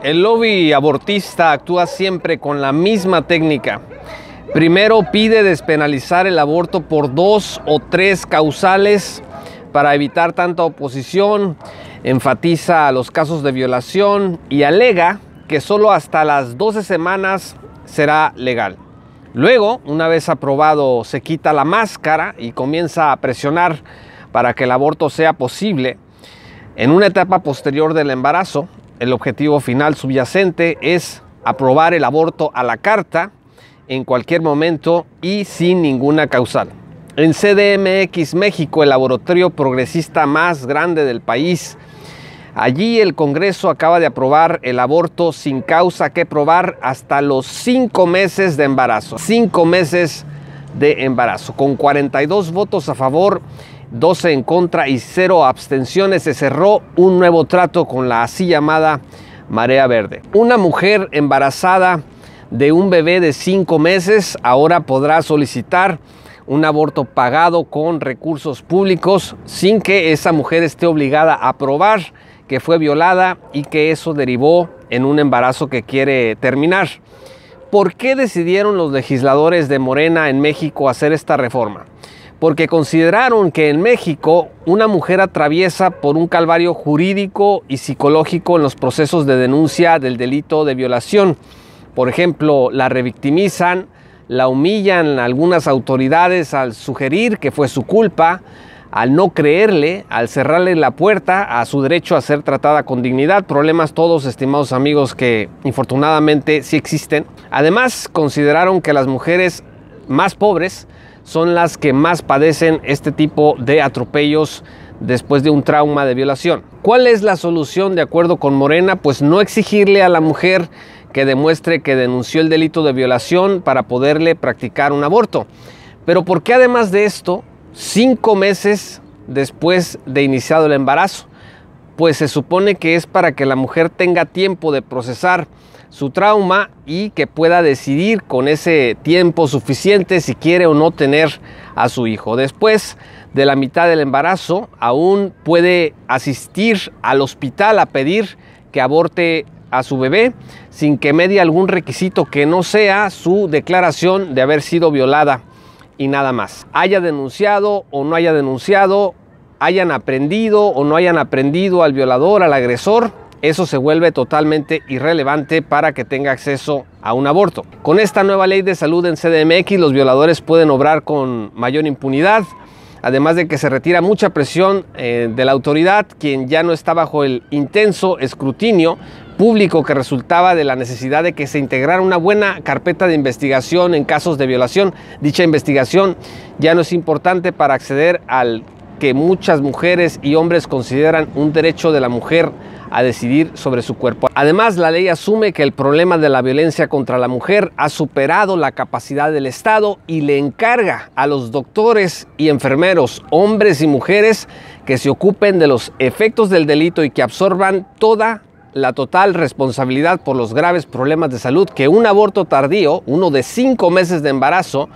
El lobby abortista actúa siempre con la misma técnica. Primero pide despenalizar el aborto por dos o tres causales para evitar tanta oposición, enfatiza los casos de violación y alega que solo hasta las 12 semanas será legal. Luego, una vez aprobado, se quita la máscara y comienza a presionar para que el aborto sea posible. En una etapa posterior del embarazo, el objetivo final subyacente es aprobar el aborto a la carta en cualquier momento y sin ninguna causal. En CDMX México, el laboratorio progresista más grande del país, allí el Congreso acaba de aprobar el aborto sin causa que probar hasta los cinco meses de embarazo. Cinco meses de de embarazo. Con 42 votos a favor, 12 en contra y 0 abstenciones, se cerró un nuevo trato con la así llamada Marea Verde. Una mujer embarazada de un bebé de 5 meses ahora podrá solicitar un aborto pagado con recursos públicos sin que esa mujer esté obligada a probar que fue violada y que eso derivó en un embarazo que quiere terminar. ¿Por qué decidieron los legisladores de Morena en México hacer esta reforma? Porque consideraron que en México una mujer atraviesa por un calvario jurídico y psicológico en los procesos de denuncia del delito de violación. Por ejemplo, la revictimizan, la humillan algunas autoridades al sugerir que fue su culpa, al no creerle, al cerrarle la puerta a su derecho a ser tratada con dignidad. Problemas todos, estimados amigos, que infortunadamente sí existen. Además, consideraron que las mujeres más pobres son las que más padecen este tipo de atropellos después de un trauma de violación. ¿Cuál es la solución de acuerdo con Morena? Pues no exigirle a la mujer que demuestre que denunció el delito de violación para poderle practicar un aborto. Pero ¿por qué además de esto cinco meses después de iniciado el embarazo, pues se supone que es para que la mujer tenga tiempo de procesar su trauma y que pueda decidir con ese tiempo suficiente si quiere o no tener a su hijo. Después de la mitad del embarazo, aún puede asistir al hospital a pedir que aborte a su bebé sin que medie algún requisito que no sea su declaración de haber sido violada y nada más. Haya denunciado o no haya denunciado, hayan aprendido o no hayan aprendido al violador, al agresor, eso se vuelve totalmente irrelevante para que tenga acceso a un aborto. Con esta nueva ley de salud en CDMX, los violadores pueden obrar con mayor impunidad, además de que se retira mucha presión eh, de la autoridad, quien ya no está bajo el intenso escrutinio público que resultaba de la necesidad de que se integrara una buena carpeta de investigación en casos de violación. Dicha investigación ya no es importante para acceder al que muchas mujeres y hombres consideran un derecho de la mujer a decidir sobre su cuerpo. Además, la ley asume que el problema de la violencia contra la mujer ha superado la capacidad del Estado y le encarga a los doctores y enfermeros, hombres y mujeres, que se ocupen de los efectos del delito y que absorban toda la total responsabilidad por los graves problemas de salud que un aborto tardío, uno de cinco meses de embarazo,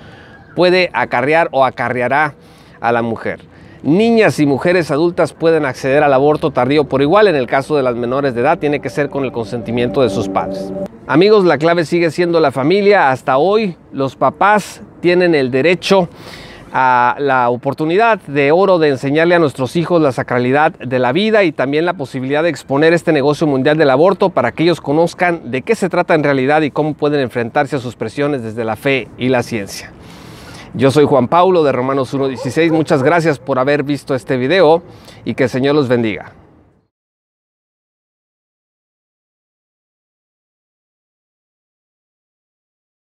puede acarrear o acarreará a la mujer. Niñas y mujeres adultas pueden acceder al aborto tardío por igual. En el caso de las menores de edad, tiene que ser con el consentimiento de sus padres. Amigos, la clave sigue siendo la familia. Hasta hoy, los papás tienen el derecho a la oportunidad de oro de enseñarle a nuestros hijos la sacralidad de la vida y también la posibilidad de exponer este negocio mundial del aborto para que ellos conozcan de qué se trata en realidad y cómo pueden enfrentarse a sus presiones desde la fe y la ciencia. Yo soy Juan Paulo de Romanos 1.16, muchas gracias por haber visto este video y que el Señor los bendiga.